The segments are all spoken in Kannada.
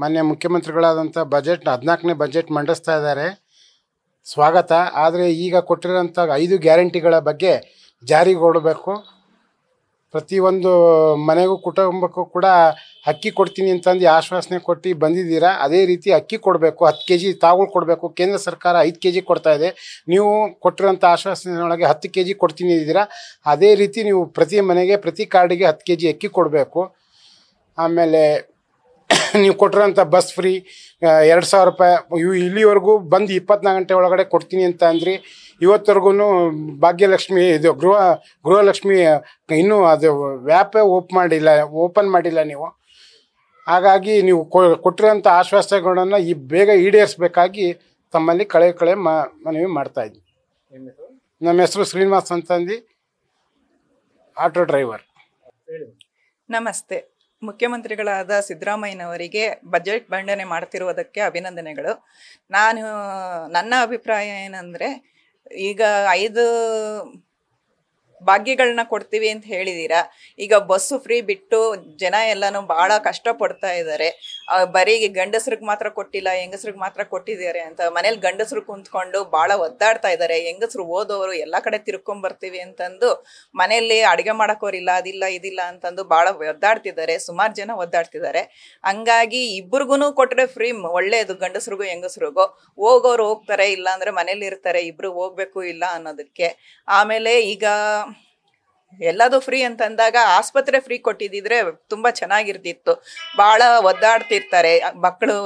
ಮಾನ್ಯ ಮುಖ್ಯಮಂತ್ರಿಗಳಾದಂಥ ಬಜೆಟ್ ಹದಿನಾಲ್ಕನೇ ಬಜೆಟ್ ಮಂಡಿಸ್ತಾ ಇದ್ದಾರೆ ಸ್ವಾಗತ ಆದರೆ ಈಗ ಕೊಟ್ಟಿರೋಂಥ ಐದು ಗ್ಯಾರಂಟಿಗಳ ಬಗ್ಗೆ ಜಾರಿಗೊಡಬೇಕು ಪ್ರತಿಯೊಂದು ಮನೆಗೂ ಕುಟುಂಬಕ್ಕೂ ಕೂಡ ಅಕ್ಕಿ ಕೊಡ್ತೀನಿ ಅಂತಂದು ಆಶ್ವಾಸನೆ ಕೊಟ್ಟು ಬಂದಿದ್ದೀರಾ ಅದೇ ರೀತಿ ಅಕ್ಕಿ ಕೊಡಬೇಕು ಹತ್ತು ಕೆ ಜಿ ತಾವು ಕೊಡಬೇಕು ಕೇಂದ್ರ ಸರ್ಕಾರ ಐದು ಕೆ ಜಿ ಕೊಡ್ತಾಯಿದೆ ನೀವು ಕೊಟ್ಟಿರೋಂಥ ಆಶ್ವಾಸನೆಯೊಳಗೆ ಹತ್ತು ಕೆ ಜಿ ಕೊಡ್ತೀನಿ ಇದ್ದೀರಾ ಅದೇ ರೀತಿ ನೀವು ಪ್ರತಿ ಮನೆಗೆ ಪ್ರತಿ ಕಾರ್ಡಿಗೆ ಹತ್ತು ಕೆ ಜಿ ಅಕ್ಕಿ ಕೊಡಬೇಕು ಆಮೇಲೆ ನೀವು ಕೊಟ್ಟಿರೋಂಥ ಬಸ್ ಫ್ರೀ ಎರಡು ಸಾವಿರ ರೂಪಾಯಿ ಇವು ಇಲ್ಲಿವರೆಗೂ ಬಂದು ಇಪ್ಪತ್ನಾಲ್ಕು ಗಂಟೆ ಒಳಗಡೆ ಕೊಡ್ತೀನಿ ಅಂತ ಅಂದ್ರಿ ಇವತ್ತರೆಗೂ ಭಾಗ್ಯಲಕ್ಷ್ಮಿ ಇದು ಗೃಹ ಗೃಹಲಕ್ಷ್ಮಿ ಇನ್ನೂ ಅದು ವ್ಯಾಪೇ ಓಪ್ ಮಾಡಿಲ್ಲ ಓಪನ್ ಮಾಡಿಲ್ಲ ನೀವು ಹಾಗಾಗಿ ನೀವು ಕೊಟ್ಟಿರೋಂಥ ಆಶ್ವಾಸಗಳನ್ನು ಈ ಬೇಗ ಈಡೇರಿಸಬೇಕಾಗಿ ತಮ್ಮಲ್ಲಿ ಕಳೆ ಕಳೆ ಮನವಿ ಮಾಡ್ತಾ ಇದ್ವಿ ನಮ್ಮ ಹೆಸರು ಶ್ರೀನಿವಾಸ್ ಅಂತಂದು ಆಟೋ ಡ್ರೈವರ್ ನಮಸ್ತೆ ಮುಖ್ಯಮಂತ್ರಿಗಳಾದ ಸಿದ್ದರಾಮಯ್ಯನವರಿಗೆ ಬಜೆಟ್ ಮಂಡನೆ ಮಾಡ್ತಿರುವುದಕ್ಕೆ ಅಭಿನಂದನೆಗಳು ನಾನು ನನ್ನ ಅಭಿಪ್ರಾಯ ಏನಂದರೆ ಈಗ ಐದು ಭಾಗ್ಯಗಳನ್ನ ಕೊಡ್ತೀವಿ ಅಂತ ಹೇಳಿದ್ದೀರಾ ಈಗ ಬಸ್ಸು ಫ್ರೀ ಬಿಟ್ಟು ಜನ ಎಲ್ಲಾನು ಬಹಳ ಕಷ್ಟ ಪಡ್ತಾ ಇದ್ದಾರೆ ಬರೀ ಗಂಡಸ್ರಿಗೆ ಮಾತ್ರ ಕೊಟ್ಟಿಲ್ಲ ಹೆಂಗಸ್ರಿಗೆ ಮಾತ್ರ ಕೊಟ್ಟಿದ್ದಾರೆ ಅಂತ ಮನೇಲಿ ಗಂಡಸ್ರು ಕುಂತ್ಕೊಂಡು ಬಹಳ ಒದ್ದಾಡ್ತಾ ಇದ್ದಾರೆ ಹೆಂಗಸ್ರು ಓದೋರು ಎಲ್ಲ ಕಡೆ ತಿರ್ಕೊಂಡ್ ಬರ್ತೀವಿ ಅಂತಂದು ಮನೆಯಲ್ಲಿ ಅಡುಗೆ ಮಾಡಕೋರಿಲ್ಲ ಅದಿಲ್ಲ ಇದಿಲ್ಲ ಅಂತಂದು ಬಹಳ ಒದ್ದಾಡ್ತಿದ್ದಾರೆ ಸುಮಾರು ಜನ ಒದ್ದಾಡ್ತಿದ್ದಾರೆ ಹಂಗಾಗಿ ಇಬ್ರಿಗೂ ಕೊಟ್ಟರೆ ಫ್ರೀ ಒಳ್ಳೇದು ಗಂಡಸ್ರಿಗೂ ಹೆಂಗಸ್ರಿಗೂ ಹೋಗೋರು ಹೋಗ್ತಾರೆ ಇಲ್ಲ ಅಂದ್ರೆ ಮನೇಲಿ ಇರ್ತಾರೆ ಇಬ್ರು ಹೋಗ್ಬೇಕು ಇಲ್ಲ ಅನ್ನೋದಕ್ಕೆ ಆಮೇಲೆ ಈಗ ಎಲ್ಲದು ಫ್ರೀ ಅಂತಂದಾಗ ಆಸ್ಪತ್ರೆ ಫ್ರೀ ಕೊಟ್ಟಿದ್ದಿದ್ರೆ ತುಂಬಾ ಚೆನ್ನಾಗಿರ್ತಿತ್ತು ಬಹಳ ಒದ್ದಾಡ್ತಿರ್ತಾರೆ ಮಕ್ಕಳು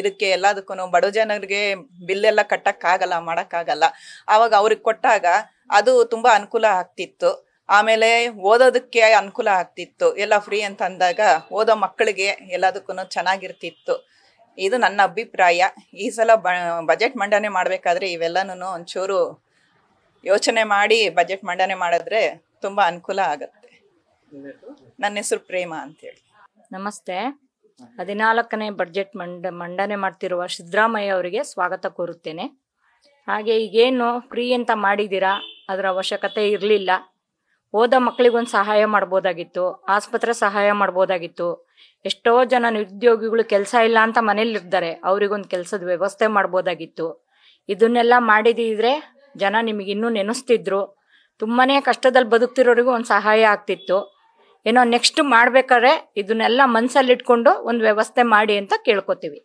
ಇದಕ್ಕೆ ಎಲ್ಲದಕ್ಕೂ ಬಡ ಜನರಿಗೆ ಬಿಲ್ ಎಲ್ಲ ಕಟ್ಟಕ್ಕಾಗಲ್ಲ ಮಾಡೋಕ್ಕಾಗಲ್ಲ ಆವಾಗ ಅವ್ರಿಗೆ ಕೊಟ್ಟಾಗ ಅದು ತುಂಬಾ ಅನುಕೂಲ ಆಗ್ತಿತ್ತು ಆಮೇಲೆ ಓದೋದಕ್ಕೆ ಅನುಕೂಲ ಆಗ್ತಿತ್ತು ಎಲ್ಲ ಫ್ರೀ ಅಂತ ಅಂದಾಗ ಓದೋ ಮಕ್ಕಳಿಗೆ ಎಲ್ಲದಕ್ಕೂ ಚೆನ್ನಾಗಿರ್ತಿತ್ತು ಇದು ನನ್ನ ಅಭಿಪ್ರಾಯ ಈ ಸಲ ಬಜೆಟ್ ಮಂಡನೆ ಮಾಡಬೇಕಾದ್ರೆ ಇವೆಲ್ಲನೂ ಒಂಚೂರು ಯೋಚನೆ ಮಾಡಿ ಬಜೆಟ್ ಮಂಡನೆ ಮಾಡಿದ್ರೆ ತುಂಬಾ ಅನುಕೂಲ ಆಗುತ್ತೆ ನನ್ನ ಹೆಸರು ಪ್ರೇಮ ಅಂತೇಳಿ ನಮಸ್ತೆ ಹದಿನಾಲ್ಕನೇ ಬಡ್ಜೆಟ್ ಮಂಡ ಮಂಡನೆ ಮಾಡ್ತಿರುವ ಸಿದ್ದರಾಮಯ್ಯ ಅವರಿಗೆ ಸ್ವಾಗತ ಕೋರುತ್ತೇನೆ ಹಾಗೆ ಈಗೇನು ಫ್ರೀ ಅಂತ ಮಾಡಿದ್ದೀರಾ ಅದರ ಅವಶ್ಯಕತೆ ಇರಲಿಲ್ಲ ಓದ ಮಕ್ಕಳಿಗೊಂದು ಸಹಾಯ ಮಾಡ್ಬೋದಾಗಿತ್ತು ಆಸ್ಪತ್ರೆ ಸಹಾಯ ಮಾಡ್ಬೋದಾಗಿತ್ತು ಎಷ್ಟೋ ಜನ ನಿರುದ್ಯೋಗಿಗಳು ಕೆಲಸ ಇಲ್ಲ ಅಂತ ಮನೇಲಿರ್ತಾರೆ ಅವರಿಗೊಂದು ಕೆಲಸದ ವ್ಯವಸ್ಥೆ ಮಾಡ್ಬೋದಾಗಿತ್ತು ಇದನ್ನೆಲ್ಲ ಮಾಡಿದ್ರೆ ಜನ ನಿಮಗಿನ್ನೂ ನೆನೆಸ್ತಿದ್ರು ತುಂಬಾ ಕಷ್ಟದಲ್ಲಿ ಬದುಕ್ತಿರೋರಿಗೂ ಒಂದು ಸಹಾಯ ಆಗ್ತಿತ್ತು ಏನೋ ನೆಕ್ಸ್ಟ್ ಮಾಡ್ಬೇಕಾದ್ರೆ ಇದನ್ನೆಲ್ಲ ಮನಸ್ಸಲ್ಲಿಟ್ಕೊಂಡು ಒಂದು ವ್ಯವಸ್ಥೆ ಮಾಡಿ ಅಂತ ಕೇಳ್ಕೊತೀವಿ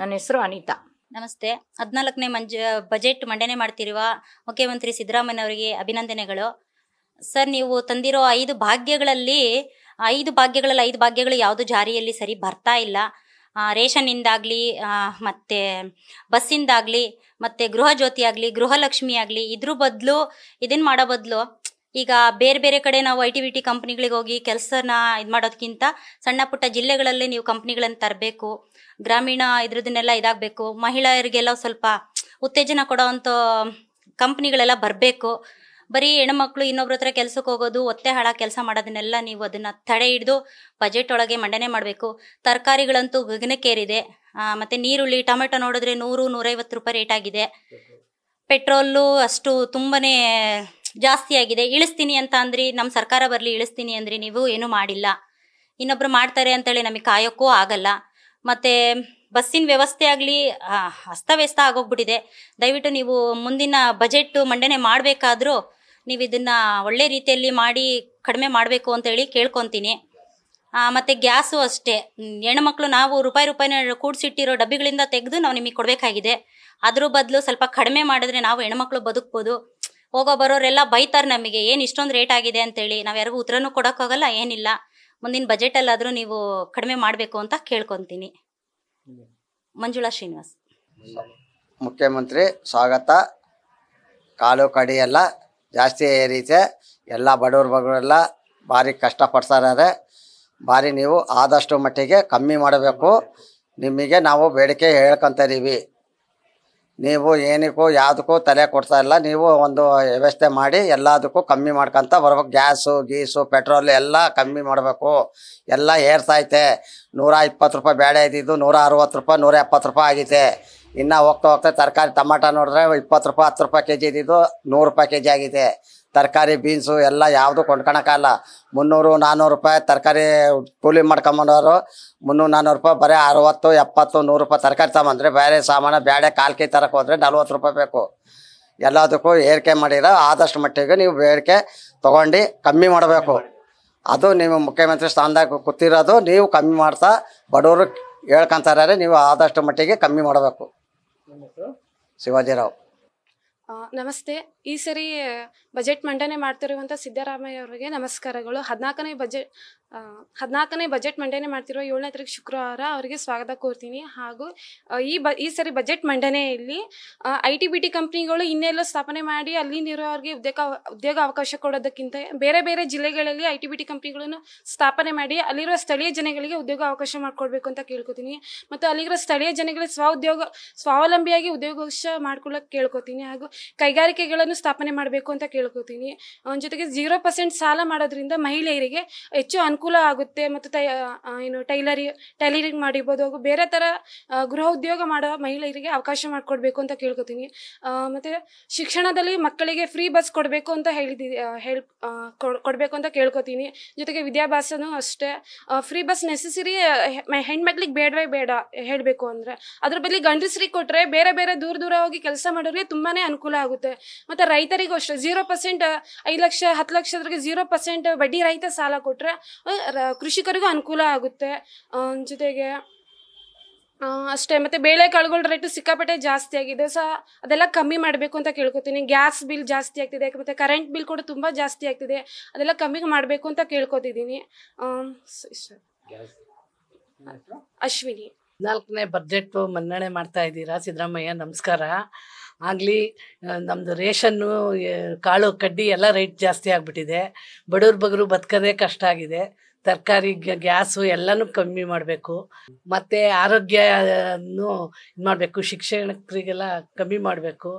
ನನ್ನ ಹೆಸರು ಅನಿತಾ ನಮಸ್ತೆ ಹದಿನಾಲ್ಕನೇ ಮಂಜ ಬಜೆಟ್ ಮಂಡನೆ ಮಾಡ್ತಿರುವ ಮುಖ್ಯಮಂತ್ರಿ ಸಿದ್ದರಾಮಯ್ಯ ಅವರಿಗೆ ಅಭಿನಂದನೆಗಳು ಸರ್ ನೀವು ತಂದಿರೋ ಐದು ಭಾಗ್ಯಗಳಲ್ಲಿ ಐದು ಭಾಗ್ಯಗಳಲ್ಲಿ ಐದು ಭಾಗ್ಯಗಳು ಯಾವುದು ಜಾರಿಯಲ್ಲಿ ಸರಿ ಬರ್ತಾ ಇಲ್ಲ ರೇಷನ್ನಿಂದಾಗಲಿ ಮತ್ತು ಬಸ್ಸಿಂದಾಗಲಿ ಮತ್ತು ಗೃಹಜ್ಯೋತಿ ಆಗಲಿ ಗೃಹಲಕ್ಷ್ಮಿ ಆಗಲಿ ಇದ್ರ ಬದಲು ಇದನ್ನು ಮಾಡೋ ಬದಲು ಈಗ ಬೇರೆ ಬೇರೆ ಕಡೆ ನಾವು ಐ ಟಿ ವಿ ಟಿ ಕಂಪ್ನಿಗಳಿಗೆ ಹೋಗಿ ಕೆಲಸನ ಇದು ಮಾಡೋದಕ್ಕಿಂತ ಸಣ್ಣ ಪುಟ್ಟ ಜಿಲ್ಲೆಗಳಲ್ಲಿ ನೀವು ಕಂಪ್ನಿಗಳನ್ನು ತರಬೇಕು ಗ್ರಾಮೀಣ ಇದ್ರದನ್ನೆಲ್ಲ ಇದಾಗಬೇಕು ಮಹಿಳೆಯರಿಗೆಲ್ಲ ಸ್ವಲ್ಪ ಉತ್ತೇಜನ ಕೊಡೋ ಅಂಥ ಕಂಪ್ನಿಗಳೆಲ್ಲ ಬರಬೇಕು ಬರೀ ಹೆಣ್ಮಕ್ಳು ಇನ್ನೊಬ್ರ ಹತ್ರ ಕೆಲ್ಸಕ್ಕೆ ಹೋಗೋದು ಒತ್ತೆ ಹಾಳ ಕೆಲಸ ಮಾಡೋದನ್ನೆಲ್ಲ ನೀವು ಅದನ್ನ ತಡೆ ಹಿಡಿದು ಬಜೆಟ್ ಒಳಗೆ ಮಂಡನೆ ಮಾಡಬೇಕು ತರಕಾರಿಗಳಂತೂ ಗಗನಕ್ಕೇರಿದೆ ಮತ್ತೆ ನೀರುಳ್ಳಿ ಟೊಮೆಟೊ ನೋಡಿದ್ರೆ ನೂರು ನೂರೈವತ್ತು ರೂಪಾಯಿ ರೇಟ್ ಆಗಿದೆ ಪೆಟ್ರೋಲು ಅಷ್ಟು ತುಂಬನೇ ಜಾಸ್ತಿ ಆಗಿದೆ ಇಳಿಸ್ತೀನಿ ಅಂತ ಅಂದ್ರಿ ನಮ್ಮ ಸರ್ಕಾರ ಬರಲಿ ಇಳಿಸ್ತೀನಿ ಅಂದ್ರಿ ನೀವು ಏನೂ ಮಾಡಿಲ್ಲ ಇನ್ನೊಬ್ರು ಮಾಡ್ತಾರೆ ಅಂತೇಳಿ ನಮಗೆ ಕಾಯೋಕ್ಕೂ ಆಗಲ್ಲ ಮತ್ತೆ ಬಸ್ಸಿನ ವ್ಯವಸ್ಥೆ ಆಗಲಿ ಅಸ್ತವ್ಯಸ್ತ ಆಗೋಗ್ಬಿಟ್ಟಿದೆ ದಯವಿಟ್ಟು ನೀವು ಮುಂದಿನ ಬಜೆಟ್ ಮಂಡನೆ ಮಾಡಬೇಕಾದ್ರೂ ನೀವು ಇದನ್ನ ಒಳ್ಳೆ ರೀತಿಯಲ್ಲಿ ಮಾಡಿ ಕಡಿಮೆ ಮಾಡಬೇಕು ಅಂತ ಹೇಳಿ ಕೇಳ್ಕೊತೀನಿ ಮತ್ತೆ ಗ್ಯಾಸು ಅಷ್ಟೇ ಹೆಣ್ಮಕ್ಳು ನಾವು ರೂಪಾಯಿ ರೂಪಾಯಿನ ಕೂಡಿಸಿಟ್ಟಿರೋ ಡಬ್ಬಿಗಳಿಂದ ತೆಗೆದು ನಾವು ನಿಮಗೆ ಕೊಡಬೇಕಾಗಿದೆ ಅದ್ರ ಬದಲು ಸ್ವಲ್ಪ ಕಡಿಮೆ ಮಾಡಿದ್ರೆ ನಾವು ಹೆಣ್ಮಕ್ಳು ಬದುಕ್ಬೋದು ಹೋಗೋ ಬರೋರೆಲ್ಲ ಬೈತಾರೆ ನಮಗೆ ಏನು ಇಷ್ಟೊಂದು ರೇಟ್ ಆಗಿದೆ ಅಂತೇಳಿ ನಾವು ಯಾರಿಗೂ ಉತ್ತರನೂ ಕೊಡೋಕ್ಕಾಗಲ್ಲ ಏನಿಲ್ಲ ಮುಂದಿನ ಬಜೆಟಲ್ಲಾದರೂ ನೀವು ಕಡಿಮೆ ಮಾಡಬೇಕು ಅಂತ ಕೇಳ್ಕೊತೀನಿ ಮಂಜುಳಾ ಶ್ರೀನಿವಾಸ್ ಮುಖ್ಯಮಂತ್ರಿ ಸ್ವಾಗತ ಕಾಲು ಕಡಿಯಲ್ಲ ಜಾಸ್ತಿ ರೀತಿ ಎಲ್ಲ ಬಡವ್ರ ಬಗ್ಗೆಲ್ಲ ಭಾರಿ ಕಷ್ಟಪಡ್ತಾರೆ ಭಾರಿ ನೀವು ಆದಷ್ಟು ಮಟ್ಟಿಗೆ ಕಮ್ಮಿ ಮಾಡಬೇಕು ನಿಮಗೆ ನಾವು ಬೇಡಿಕೆ ಹೇಳ್ಕೊತಾಯಿದ್ದೀವಿ ನೀವು ಏನಕ್ಕೂ ಯಾವುದಕ್ಕೂ ತಲೆ ಕೊಡ್ತಾ ಇಲ್ಲ ನೀವು ಒಂದು ವ್ಯವಸ್ಥೆ ಮಾಡಿ ಎಲ್ಲದಕ್ಕೂ ಕಮ್ಮಿ ಮಾಡ್ಕೊಂತ ಬರ್ಬೇಕು ಗ್ಯಾಸು ಗೀಸು ಪೆಟ್ರೋಲ್ ಎಲ್ಲ ಕಮ್ಮಿ ಮಾಡಬೇಕು ಎಲ್ಲ ಏರ್ತೈತೆ ನೂರ ಇಪ್ಪತ್ತು ರೂಪಾಯಿ ಬೇಳೆ ಇದ್ದಿದ್ದು ನೂರ ಅರುವತ್ತು ರೂಪಾಯಿ ನೂರ ಎಪ್ಪತ್ತು ರೂಪಾಯಿ ಆಗೈತೆ ಇನ್ನ ಹೋಗ್ತಾ ಹೋಗ್ತಾ ತರಕಾರಿ ಟಮಾಟ ನೋಡಿದ್ರೆ ಇಪ್ಪತ್ತು ರೂಪಾಯಿ ಹತ್ತು ರೂಪಾಯಿ ಕೆ ಜಿ ಇದ್ದಿದ್ದು ನೂರು ರೂಪಾಯಿ ಕೆ ಜಿ ಆಗಿದೆ ತರಕಾರಿ ಬೀನ್ಸು ಎಲ್ಲ ಯಾವುದು ಕೊಂಡ್ಕೊಳಕಲ್ಲ ಮುನ್ನೂರು ನಾನ್ನೂರು ರೂಪಾಯಿ ತರಕಾರಿ ಕೂಲಿ ಮಾಡ್ಕೊಂಬಂದವರು ಮುನ್ನೂರು ನಾನ್ನೂರು ರೂಪಾಯಿ ಬರೀ ಅರವತ್ತು ಎಪ್ಪತ್ತು ನೂರು ರೂಪಾಯಿ ತರಕಾರಿ ತಗೊಂಬಂದರೆ ಬೇರೆ ಸಾಮಾನು ಬೇಳೆ ಕಾಲ್ಕಿ ತರಕ್ಕೆ ಹೋದರೆ ನಲ್ವತ್ತು ರೂಪಾಯಿ ಬೇಕು ಎಲ್ಲದಕ್ಕೂ ಏರಿಕೆ ಮಾಡಿರೋ ಆದಷ್ಟು ಮಟ್ಟಿಗೆ ನೀವು ಬೇಡಿಕೆ ತೊಗೊಂಡು ಕಮ್ಮಿ ಮಾಡಬೇಕು ಅದು ನೀವು ಮುಖ್ಯಮಂತ್ರಿ ಸ್ಥಾನದಾಗ ಕೂತಿರೋದು ನೀವು ಕಮ್ಮಿ ಮಾಡ್ತಾ ಬಡವರು ಹೇಳ್ಕೊಂತಾರೆ ನೀವು ಆದಷ್ಟು ಮಟ್ಟಿಗೆ ಕಮ್ಮಿ ಮಾಡಬೇಕು ಶಿವಾಜಿರಾವ್ ನಮಸ್ತೆ ಈ ಸರಿ ಬಜೆಟ್ ಮಂಡನೆ ಮಾಡ್ತಿರುವಂತ ಸಿದ್ದರಾಮಯ್ಯ ಅವರಿಗೆ ನಮಸ್ಕಾರಗಳು ಹದಿನಾಲ್ಕನೇ ಬಜೆಟ್ ಹದಿನಾಲ್ಕನೇ ಬಜೆಟ್ ಮಂಡನೆ ಮಾಡ್ತಿರುವ ಏಳನೇ ತಾರೀಕು ಶುಕ್ರವಾರ ಅವರಿಗೆ ಸ್ವಾಗತ ಕೋರ್ತೀನಿ ಹಾಗೂ ಈ ಬ ಈ ಸರಿ ಬಜೆಟ್ ಮಂಡನೆಯಲ್ಲಿ ಐ ಟಿ ಬಿ ಟಿ ಕಂಪ್ನಿಗಳು ಇನ್ನೆಲ್ಲೋ ಸ್ಥಾಪನೆ ಮಾಡಿ ಅಲ್ಲಿಂದ ಇರೋರಿಗೆ ಉದ್ಯೋಗ ಉದ್ಯೋಗ ಅವಕಾಶ ಕೊಡೋದಕ್ಕಿಂತ ಬೇರೆ ಬೇರೆ ಜಿಲ್ಲೆಗಳಲ್ಲಿ ಐ ಟಿ ಬಿ ಟಿ ಕಂಪ್ನಿಗಳನ್ನು ಸ್ಥಾಪನೆ ಮಾಡಿ ಅಲ್ಲಿರುವ ಸ್ಥಳೀಯ ಜನಗಳಿಗೆ ಉದ್ಯೋಗ ಅವಕಾಶ ಮಾಡಿಕೊಡ್ಬೇಕು ಅಂತ ಕೇಳ್ಕೊತೀನಿ ಮತ್ತು ಅಲ್ಲಿರೋ ಸ್ಥಳೀಯ ಜನಗಳಿಗೆ ಸ್ವ ಉದ್ಯೋಗ ಸ್ವಾವಲಂಬಿಯಾಗಿ ಉದ್ಯೋಗಾವಕಾಶ ಮಾಡ್ಕೊಳ್ಳೋಕೆ ಕೇಳ್ಕೊತೀನಿ ಹಾಗೂ ಕೈಗಾರಿಕೆಗಳನ್ನು ಸ್ಥಾಪನೆ ಮಾಡಬೇಕು ಅಂತ ಕೇಳ್ಕೊತೀನಿ ಜೊತೆಗೆ ಜೀರೋ ಪರ್ಸೆಂಟ್ ಸಾಲ ಮಾಡೋದ್ರಿಂದ ಮಹಿಳೆಯರಿಗೆ ಹೆಚ್ಚು ಅನುಕೂಲ ಅನುಕೂಲ ಆಗುತ್ತೆ ಮತ್ತು ತಯ ಏನು ಟೈಲರಿ ಟೈಲರಿಂಗ್ ಮಾಡಿರ್ಬೋದು ಹಾಗೂ ಬೇರೆ ಥರ ಗೃಹ ಉದ್ಯೋಗ ಮಾಡೋ ಮಹಿಳೆಯರಿಗೆ ಅವಕಾಶ ಮಾಡಿಕೊಡ್ಬೇಕು ಅಂತ ಕೇಳ್ಕೊತೀನಿ ಮತ್ತು ಶಿಕ್ಷಣದಲ್ಲಿ ಮಕ್ಕಳಿಗೆ ಫ್ರೀ ಬಸ್ ಕೊಡಬೇಕು ಅಂತ ಹೇಳಿದಿ ಹೇಳಿ ಕೊಡಬೇಕು ಅಂತ ಕೇಳ್ಕೊತೀನಿ ಜೊತೆಗೆ ವಿದ್ಯಾಭ್ಯಾಸನೂ ಅಷ್ಟೇ ಫ್ರೀ ಬಸ್ ನೆಸೆಸರಿ ಹೆಣ್ಮಕ್ಳಿಗೆ ಬೇಡವೇ ಬೇಡ ಹೇಳಬೇಕು ಅಂದರೆ ಅದ್ರ ಬದಲಿ ಗಂಡಸ್ರಿಗೆ ಕೊಟ್ಟರೆ ಬೇರೆ ಬೇರೆ ದೂರ ದೂರ ಹೋಗಿ ಕೆಲಸ ಮಾಡೋರಿಗೆ ತುಂಬಾ ಅನುಕೂಲ ಆಗುತ್ತೆ ಮತ್ತು ರೈತರಿಗೂ ಅಷ್ಟೇ ಜೀರೋ ಪರ್ಸೆಂಟ್ ಐದು ಲಕ್ಷ ಹತ್ತು ಲಕ್ಷದ್ರಿಗೆ ಜೀರೋ ಪರ್ಸೆಂಟ್ ಬಡ್ಡಿ ರಹಿತ ಸಾಲ ಕೊಟ್ಟರೆ ಕೃಷಿಕರಿಗೂ ಅನುಕೂಲ ಆಗುತ್ತೆ ಜೊತೆಗೆ ಅಷ್ಟೇ ಮತ್ತು ಬೇಳೆಕಾಳುಗಳ ರೇಟು ಸಿಕ್ಕಾಪಟ್ಟೆ ಜಾಸ್ತಿ ಆಗಿದೆ ಸೊ ಅದೆಲ್ಲ ಕಮ್ಮಿ ಮಾಡಬೇಕು ಅಂತ ಕೇಳ್ಕೊತೀನಿ ಗ್ಯಾಸ್ ಬಿಲ್ ಜಾಸ್ತಿ ಆಗ್ತಿದೆ ಮತ್ತು ಕರೆಂಟ್ ಬಿಲ್ ಕೂಡ ತುಂಬ ಜಾಸ್ತಿ ಆಗ್ತಿದೆ ಅದೆಲ್ಲ ಕಮ್ಮಿ ಮಾಡಬೇಕು ಅಂತ ಕೇಳ್ಕೊತಿದ್ದೀನಿ ಅಶ್ವಿನಿ ನಾಲ್ಕನೇ ಬಜೆಟ್ ಮನ್ನಣೆ ಮಾಡ್ತಾ ಇದ್ದೀರಾ ಸಿದ್ದರಾಮಯ್ಯ ನಮಸ್ಕಾರ ಆಗಲಿ ನಮ್ಮದು ರೇಷನ್ನು ಕಾಳು ಕಡ್ಡಿ ಎಲ್ಲ ರೇಟ್ ಜಾಸ್ತಿ ಆಗಿಬಿಟ್ಟಿದೆ ಬಡವ್ರ ಬಗರು ಬದುಕೋದೇ ಕಷ್ಟ ಆಗಿದೆ ತರಕಾರಿ ಗ್ಯಾಸು ಎಲ್ಲನೂ ಕಮ್ಮಿ ಮಾಡಬೇಕು ಮತ್ತು ಆರೋಗ್ಯನೂ ಇದು ಮಾಡಬೇಕು ಶಿಕ್ಷಕರಿಗೆಲ್ಲ ಕಮ್ಮಿ ಮಾಡಬೇಕು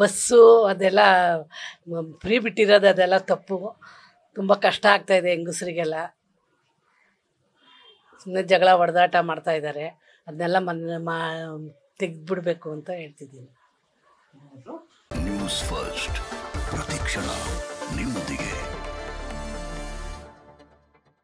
ಬಸ್ಸು ಅದೆಲ್ಲ ಫ್ರೀ ಬಿಟ್ಟಿರೋದು ಅದೆಲ್ಲ ತಪ್ಪು ತುಂಬ ಕಷ್ಟ ಆಗ್ತಾಯಿದೆ ಹೆಂಗಸರಿಗೆಲ್ಲ ಸುಮ್ಮನೆ ಜಗಳ ಹೊಡೆದಾಟ ಮಾಡ್ತಾಯಿದ್ದಾರೆ ಅದನ್ನೆಲ್ಲ ಮನೆ ಮಾ ತೆಗೆದ್ಬಿಡ್ಬೇಕು ಅಂತ ಹೇಳ್ತಿದ್ದೀನಿ ನ್ಯೂಸ್ ಫಸ್ಟ್ ಪ್ರತಿಕ್ಷಣ ನಿಮ್ಮೊಂದಿಗೆ